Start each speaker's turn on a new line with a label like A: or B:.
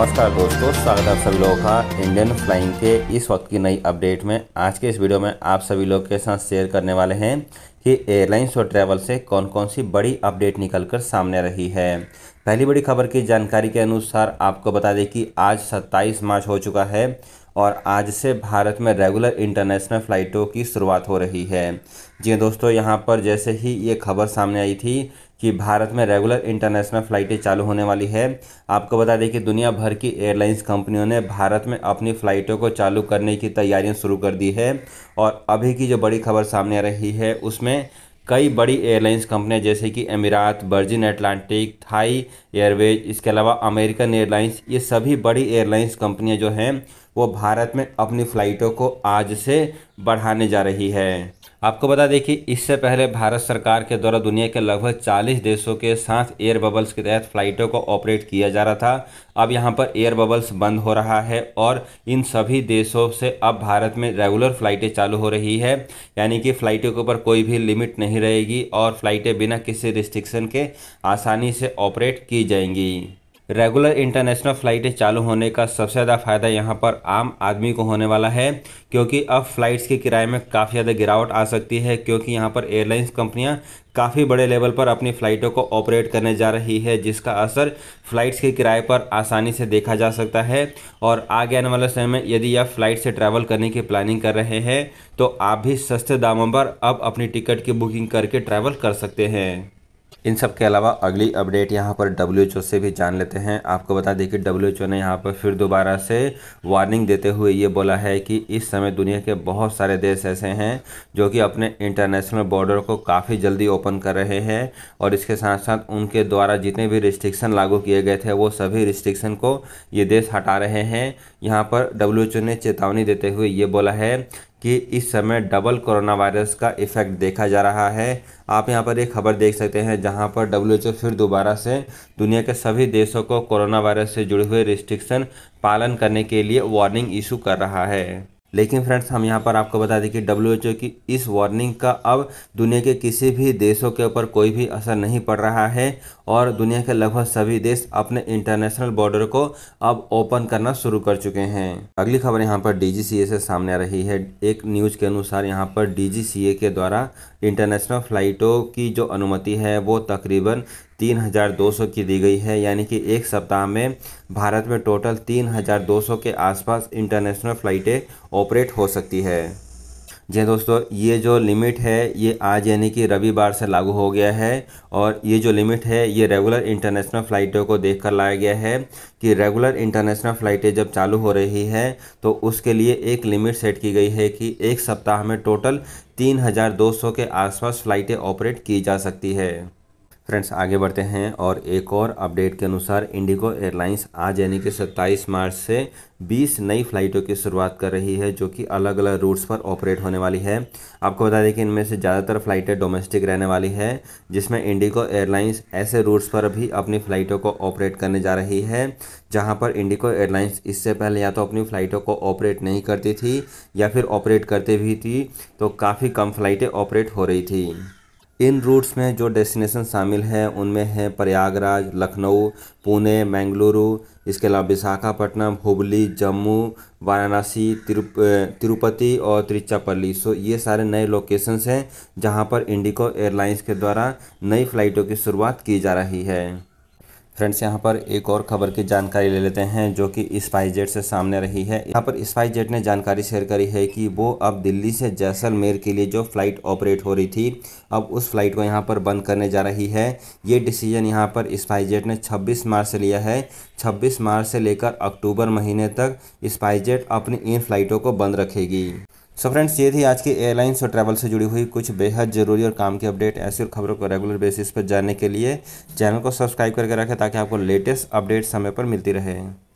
A: नमस्कार दोस्तों स्वागत है आप सभी लोगों का इंडियन फ्लाइंग के इस वक्त की नई अपडेट में आज के इस वीडियो में आप सभी लोग के साथ शेयर करने वाले हैं कि एयरलाइंस और ट्रैवल से कौन कौन सी बड़ी अपडेट निकलकर सामने रही है पहली बड़ी खबर की जानकारी के अनुसार आपको बता दें कि आज सत्ताईस मार्च हो चुका है और आज से भारत में रेगुलर इंटरनेशनल फ़्लाइटों की शुरुआत हो रही है जी हाँ दोस्तों यहाँ पर जैसे ही ये खबर सामने आई थी कि भारत में रेगुलर इंटरनेशनल फ़्लाइटें चालू होने वाली है आपको बता दें कि दुनिया भर की एयरलाइंस कंपनियों ने भारत में अपनी फ़्लाइटों को चालू करने की तैयारियां शुरू कर दी है और अभी की जो बड़ी खबर सामने आ रही है उसमें कई बड़ी एयरलाइंस कंपनियां जैसे कि अमीरात वर्जिन अटलांटिक थाई एयरवेज इसके अलावा अमेरिकन एयरलाइंस ये सभी बड़ी एयरलाइंस कंपनियां जो हैं वो भारत में अपनी फ़्लाइटों को आज से बढ़ाने जा रही है आपको बता दें कि इससे पहले भारत सरकार के द्वारा दुनिया के लगभग 40 देशों के साथ एयर बबल्स के तहत फ़्लाइटों को ऑपरेट किया जा रहा था अब यहाँ पर एयर बबल्स बंद हो रहा है और इन सभी देशों से अब भारत में रेगुलर फ़्लाइटें चालू हो रही है यानी कि फ़्लाइटों के ऊपर कोई भी लिमिट नहीं रहेगी और फ़्लाइटें बिना किसी रिस्ट्रिक्शन के आसानी से ऑपरेट की जाएंगी रेगुलर इंटरनेशनल फ़्लाइटें चालू होने का सबसे ज़्यादा फ़ायदा यहाँ पर आम आदमी को होने वाला है क्योंकि अब फ़्लाइट्स के किराए में काफ़ी ज़्यादा गिरावट आ सकती है क्योंकि यहाँ पर एयरलाइंस कंपनियाँ काफ़ी बड़े लेवल पर अपनी फ़्लाइटों को ऑपरेट करने जा रही है जिसका असर फ़्लाइट्स के किराए पर आसानी से देखा जा सकता है और आगे आने वाले समय में यदि आप फ़्लाइट से ट्रैवल करने की प्लानिंग कर रहे हैं तो आप भी सस्ते दामों पर अब अपनी टिकट की बुकिंग करके ट्रैवल कर सकते हैं इन सब के अलावा अगली अपडेट यहाँ पर डब्ल्यू से भी जान लेते हैं आपको बता दें कि डब्ल्यू ने यहाँ पर फिर दोबारा से वार्निंग देते हुए ये बोला है कि इस समय दुनिया के बहुत सारे देश ऐसे हैं जो कि अपने इंटरनेशनल बॉर्डर को काफ़ी जल्दी ओपन कर रहे हैं और इसके साथ साथ उनके द्वारा जितने भी रिस्ट्रिक्शन लागू किए गए थे वो सभी रिस्ट्रिक्शन को ये देश हटा रहे हैं यहाँ पर डब्ल्यू ने चेतावनी देते हुए ये बोला है कि इस समय डबल कोरोना वायरस का इफेक्ट देखा जा रहा है आप यहाँ पर एक खबर देख सकते हैं जहाँ पर डब्ल्यू फिर दोबारा से दुनिया के सभी देशों को कोरोना वायरस से जुड़े हुए रिस्ट्रिक्शन पालन करने के लिए वार्निंग इशू कर रहा है लेकिन फ्रेंड्स हम यहाँ पर आपको बता दें कि डब्ल्यू की इस वार्निंग का अब दुनिया के किसी भी देशों के ऊपर कोई भी असर नहीं पड़ रहा है और दुनिया के लगभग सभी देश अपने इंटरनेशनल बॉर्डर को अब ओपन करना शुरू कर चुके हैं अगली खबर यहाँ पर डी से सामने आ रही है एक न्यूज़ के अनुसार यहाँ पर डी के द्वारा इंटरनेशनल फ्लाइटों की जो अनुमति है वो तकरीबन 3,200 की दी गई है यानी कि एक सप्ताह में भारत में टोटल 3,200 के आसपास इंटरनेशनल फ़्लाइटें ऑपरेट हो सकती है जी दोस्तों ये जो लिमिट है ये आज यानी कि रविवार से लागू हो गया है और ये जो लिमिट है ये रेगुलर इंटरनेशनल फ़्लाइटों को देखकर लाया गया है कि रेगुलर इंटरनेशनल फ़्लाइटें जब चालू हो रही है तो उसके लिए एक लिमिट सेट की गई है कि एक सप्ताह में टोटल 3,200 के आसपास फ़्लाइटें ऑपरेट की जा सकती है फ्रेंड्स आगे बढ़ते हैं और एक और अपडेट के अनुसार इंडिगो एयरलाइंस आज यानी कि 27 मार्च से 20 नई फ्लाइटों की शुरुआत कर रही है जो कि अलग अलग रूट्स पर ऑपरेट होने वाली है आपको बता दें कि इनमें से ज़्यादातर फ़्लाइटें डोमेस्टिक रहने वाली है जिसमें इंडिगो एयरलाइंस ऐसे रूट्स पर भी अपनी फ़्लाइटों को ऑपरेट करने जा रही है जहाँ पर इंडिगो एयरलाइंस इससे पहले या तो अपनी फ़्लाइटों को ऑपरेट नहीं करती थी या फिर ऑपरेट करते भी थी तो काफ़ी कम फ्लाइटें ऑपरेट हो रही थी इन रूट्स में जो डेस्टिनेशन शामिल हैं उनमें हैं प्रयागराज लखनऊ पुणे मैंगलुरु इसके अलावा विशाखापट्टनम हुबली जम्मू वाराणसी तिरुपति और त्रिचापल्ली सो ये सारे नए लोकेशंस हैं जहां पर इंडिको एयरलाइंस के द्वारा नई फ़्लाइटों की शुरुआत की जा रही है फ्रेंड्स यहाँ पर एक और खबर की जानकारी ले लेते हैं जो कि स्पाइस जेट से सामने रही है यहाँ पर स्पाइस जेट ने जानकारी शेयर करी है कि वो अब दिल्ली से जैसलमेर के लिए जो फ्लाइट ऑपरेट हो रही थी अब उस फ्लाइट को यहाँ पर बंद करने जा रही है ये डिसीजन यहाँ पर स्पाइस जेट ने 26 मार्च से लिया है 26 मार्च से लेकर अक्टूबर महीने तक जेट अपनी इन फ्लाइटों को बंद रखेगी सो फ्रेंड्स ये थी आज की एयरलाइंस और ट्रैवल से जुड़ी हुई कुछ बेहद ज़रूरी और काम की अपडेट ऐसी खबरों को रेगुलर बेसिस पर जानने के लिए चैनल को सब्सक्राइब करके रखें ताकि आपको लेटेस्ट अपडेट समय पर मिलती रहे